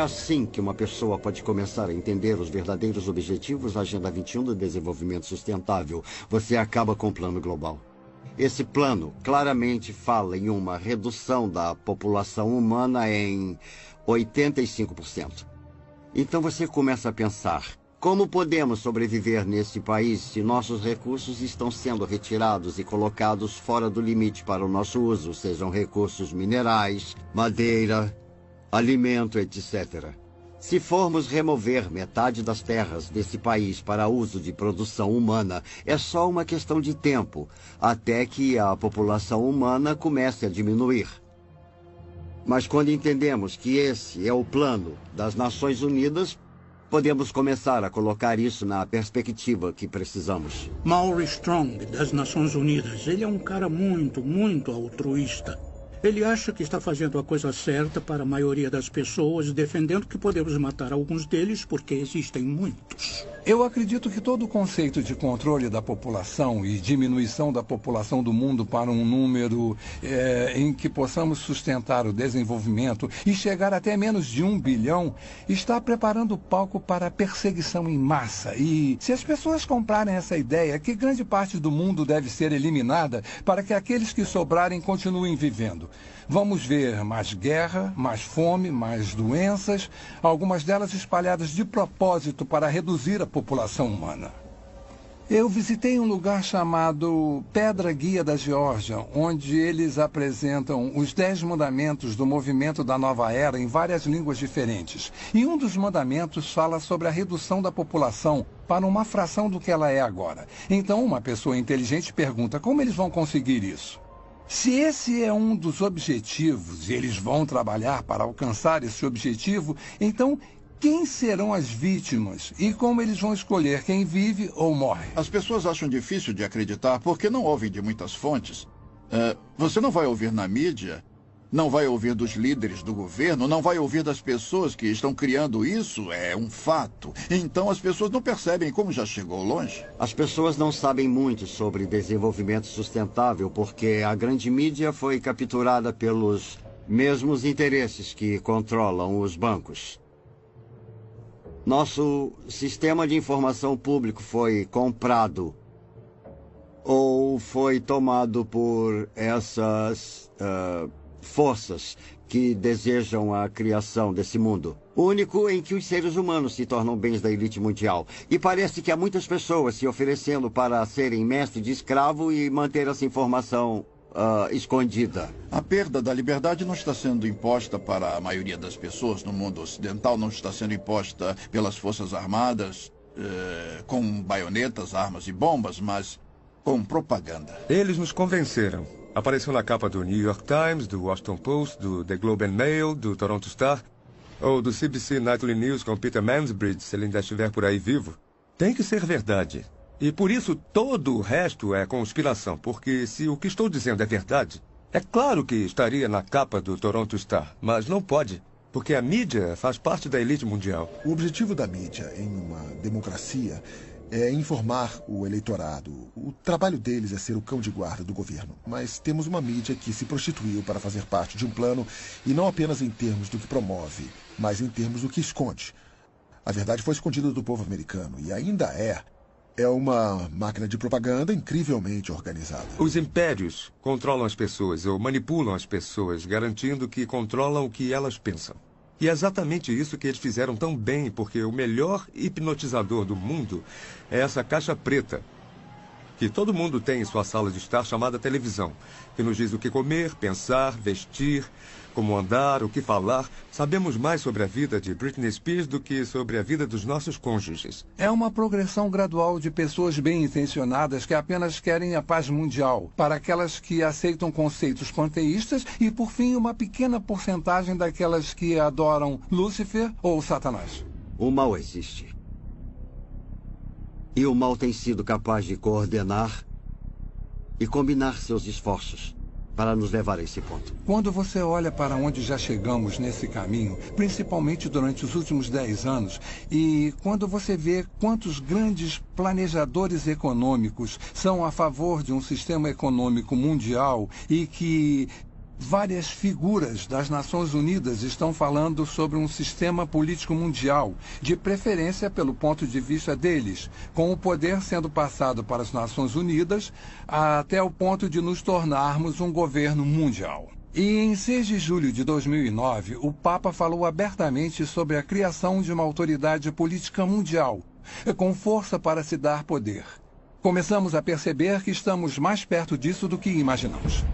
É assim que uma pessoa pode começar a entender os verdadeiros objetivos da Agenda 21 do Desenvolvimento Sustentável. Você acaba com o plano global. Esse plano claramente fala em uma redução da população humana em 85%. Então você começa a pensar: como podemos sobreviver nesse país se nossos recursos estão sendo retirados e colocados fora do limite para o nosso uso, sejam recursos minerais, madeira, alimento, etc. Se formos remover metade das terras desse país para uso de produção humana, é só uma questão de tempo, até que a população humana comece a diminuir. Mas quando entendemos que esse é o plano das Nações Unidas, podemos começar a colocar isso na perspectiva que precisamos. Maury Strong, das Nações Unidas, ele é um cara muito, muito altruísta. Ele acha que está fazendo a coisa certa para a maioria das pessoas, defendendo que podemos matar alguns deles porque existem muitos. Eu acredito que todo o conceito de controle da população e diminuição da população do mundo para um número é, em que possamos sustentar o desenvolvimento e chegar até menos de um bilhão está preparando o palco para a perseguição em massa. E se as pessoas comprarem essa ideia que grande parte do mundo deve ser eliminada para que aqueles que sobrarem continuem vivendo, vamos ver mais guerra, mais fome, mais doenças, algumas delas espalhadas de propósito para reduzir a população população humana. Eu visitei um lugar chamado Pedra Guia da Geórgia, onde eles apresentam os dez mandamentos do movimento da nova era em várias línguas diferentes. E um dos mandamentos fala sobre a redução da população para uma fração do que ela é agora. Então, uma pessoa inteligente pergunta como eles vão conseguir isso. Se esse é um dos objetivos e eles vão trabalhar para alcançar esse objetivo, então quem serão as vítimas e como eles vão escolher quem vive ou morre. As pessoas acham difícil de acreditar porque não ouvem de muitas fontes. Uh, você não vai ouvir na mídia, não vai ouvir dos líderes do governo, não vai ouvir das pessoas que estão criando isso, é um fato. Então as pessoas não percebem como já chegou longe. As pessoas não sabem muito sobre desenvolvimento sustentável porque a grande mídia foi capturada pelos mesmos interesses que controlam os bancos nosso sistema de informação público foi comprado ou foi tomado por essas uh, forças que desejam a criação desse mundo. Único em que os seres humanos se tornam bens da elite mundial. E parece que há muitas pessoas se oferecendo para serem mestre de escravo e manter essa informação uh, escondida. A perda da liberdade não está sendo imposta para a maioria das pessoas no mundo ocidental, não está sendo imposta pelas Forças Armadas uh, com baionetas, armas e bombas, mas com propaganda. Eles nos convenceram. Apareceu na capa do New York Times, do Washington Post, do The Globe and Mail, do Toronto Star ou do CBC Nightly News com Peter Mansbridge, se ele ainda estiver por aí vivo. Tem que ser verdade. E por isso todo o resto é conspiração, porque se o que estou dizendo é verdade, é claro que estaria na capa do Toronto Star, mas não pode, porque a mídia faz parte da elite mundial. O objetivo da mídia em uma democracia é informar o eleitorado. O trabalho deles é ser o cão de guarda do governo. Mas temos uma mídia que se prostituiu para fazer parte de um plano, e não apenas em termos do que promove, mas em termos do que esconde. A verdade foi escondida do povo americano e ainda é é uma máquina de propaganda incrivelmente organizada. Os impérios controlam as pessoas ou manipulam as pessoas, garantindo que controlam o que elas pensam. E é exatamente isso que eles fizeram tão bem, porque o melhor hipnotizador do mundo é essa caixa preta que todo mundo tem em sua sala de estar chamada televisão, que nos diz o que comer, pensar, vestir, como andar, o que falar. Sabemos mais sobre a vida de Britney Spears do que sobre a vida dos nossos cônjuges. É uma progressão gradual de pessoas bem intencionadas que apenas querem a paz mundial, para aquelas que aceitam conceitos panteístas e, por fim, uma pequena porcentagem daquelas que adoram Lúcifer ou Satanás. O mal existe. E o mal tem sido capaz de coordenar e combinar seus esforços para nos levar a esse ponto. Quando você olha para onde já chegamos nesse caminho, principalmente durante os últimos 10 anos, e quando você vê quantos grandes planejadores econômicos são a favor de um sistema econômico mundial e que Várias figuras das Nações Unidas estão falando sobre um sistema político mundial, de preferência pelo ponto de vista deles, com o poder sendo passado para as Nações Unidas até o ponto de nos tornarmos um governo mundial. E em 6 de julho de 2009, o Papa falou abertamente sobre a criação de uma autoridade política mundial, com força para se dar poder. Começamos a perceber que estamos mais perto disso do que imaginamos.